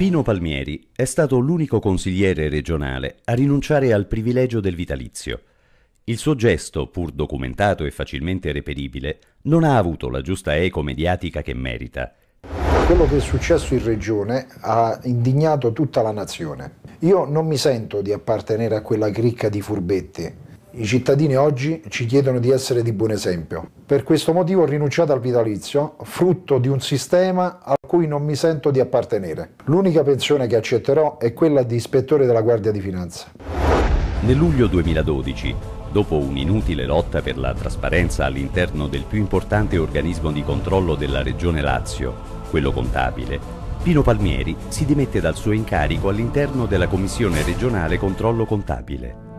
Pino Palmieri è stato l'unico consigliere regionale a rinunciare al privilegio del vitalizio. Il suo gesto, pur documentato e facilmente reperibile, non ha avuto la giusta eco mediatica che merita. Quello che è successo in regione ha indignato tutta la nazione. Io non mi sento di appartenere a quella cricca di furbetti i cittadini oggi ci chiedono di essere di buon esempio. Per questo motivo ho rinunciato al vitalizio, frutto di un sistema a cui non mi sento di appartenere. L'unica pensione che accetterò è quella di ispettore della Guardia di Finanza. Nel luglio 2012, dopo un'inutile lotta per la trasparenza all'interno del più importante organismo di controllo della regione Lazio, quello contabile, Pino Palmieri si dimette dal suo incarico all'interno della Commissione regionale controllo contabile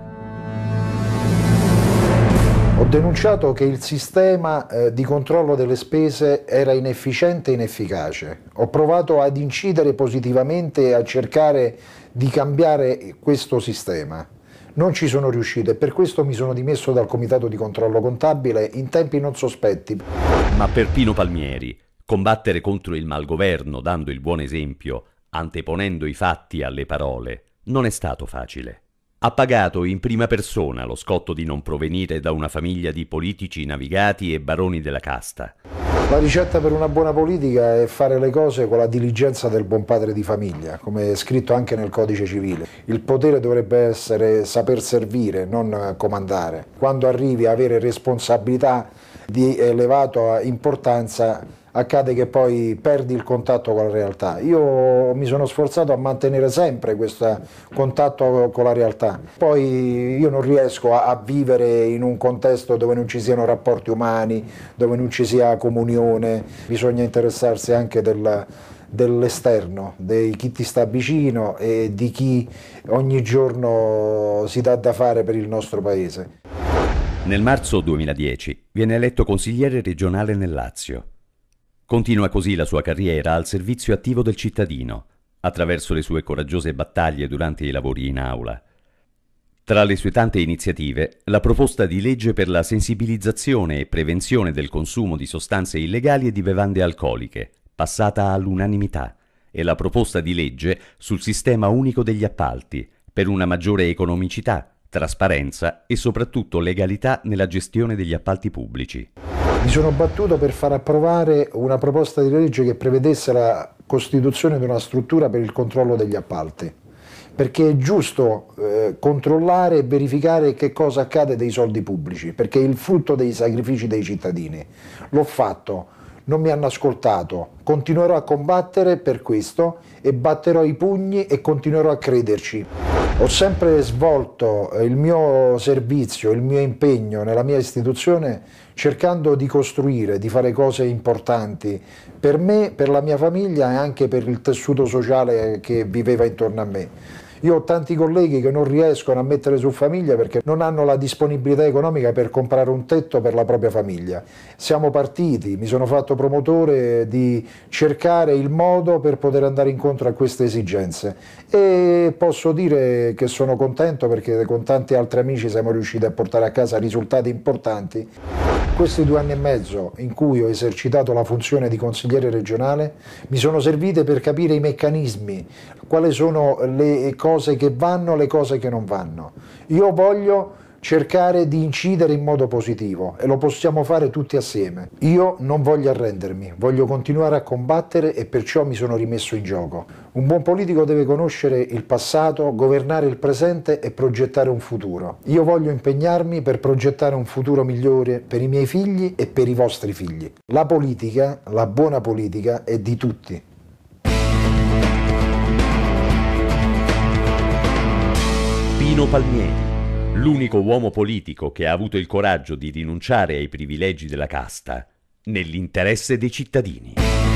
denunciato che il sistema eh, di controllo delle spese era inefficiente e inefficace. Ho provato ad incidere positivamente e a cercare di cambiare questo sistema. Non ci sono riuscito e per questo mi sono dimesso dal comitato di controllo contabile in tempi non sospetti. Ma per Pino Palmieri, combattere contro il malgoverno dando il buon esempio, anteponendo i fatti alle parole, non è stato facile ha pagato in prima persona lo scotto di non provenire da una famiglia di politici navigati e baroni della casta. La ricetta per una buona politica è fare le cose con la diligenza del buon padre di famiglia, come è scritto anche nel codice civile. Il potere dovrebbe essere saper servire, non comandare. Quando arrivi a avere responsabilità di elevata importanza accade che poi perdi il contatto con la realtà. Io mi sono sforzato a mantenere sempre questo contatto con la realtà. Poi io non riesco a, a, vivere in un contesto dove non ci siano rapporti umani, dove non ci sia comunione, bisogna interessarsi anche del, dell'esterno, di chi ti sta vicino e di chi ogni giorno si dà da fare per il nostro paese. Nel marzo 2010 viene eletto consigliere regionale nel Lazio Continua così la sua carriera al servizio attivo del cittadino, attraverso le sue coraggiose battaglie durante i lavori in aula. Tra le sue tante iniziative, la proposta di legge per la sensibilizzazione e prevenzione del consumo di sostanze illegali e di bevande alcoliche, passata all'unanimità, e la proposta di legge sul sistema unico degli appalti, per una maggiore economicità, trasparenza e soprattutto legalità nella gestione degli appalti pubblici. Mi sono battuto per far approvare una proposta di legge che prevedesse la costituzione di una struttura per il controllo degli appalti, perché è giusto eh, controllare e verificare che cosa accade dei soldi pubblici, perché è il frutto dei sacrifici dei cittadini. L'ho fatto, non mi hanno ascoltato, continuerò a combattere per questo e batterò i pugni e continuerò a crederci. Ho sempre svolto eh, il mio servizio, il mio impegno nella mia istituzione cercando di costruire, di fare cose importanti per me, per la mia famiglia e anche per il tessuto sociale che viveva intorno a me. Io ho tanti colleghi che non riescono a mettere su famiglia perché non hanno la disponibilità economica per comprare un tetto per la propria famiglia. Siamo partiti, mi sono fatto promotore di cercare il modo per poter andare incontro a queste esigenze e posso dire che sono contento perché con tanti altri amici siamo riusciti a portare a casa risultati importanti questi due anni e mezzo in cui ho esercitato la funzione di consigliere regionale mi sono servite per capire i meccanismi, quali sono le cose che vanno, le cose che non vanno. Io voglio cercare di incidere in modo positivo e lo possiamo fare tutti assieme. Io non voglio arrendermi, voglio continuare a combattere e perciò mi sono rimesso in gioco. Un buon politico deve conoscere il passato, governare il presente e progettare un futuro. Io voglio impegnarmi per progettare un futuro migliore per i miei figli e per i vostri figli. La politica, la buona politica, è di tutti. Pino Palmieri L'unico uomo politico che ha avuto il coraggio di rinunciare ai privilegi della casta nell'interesse dei cittadini.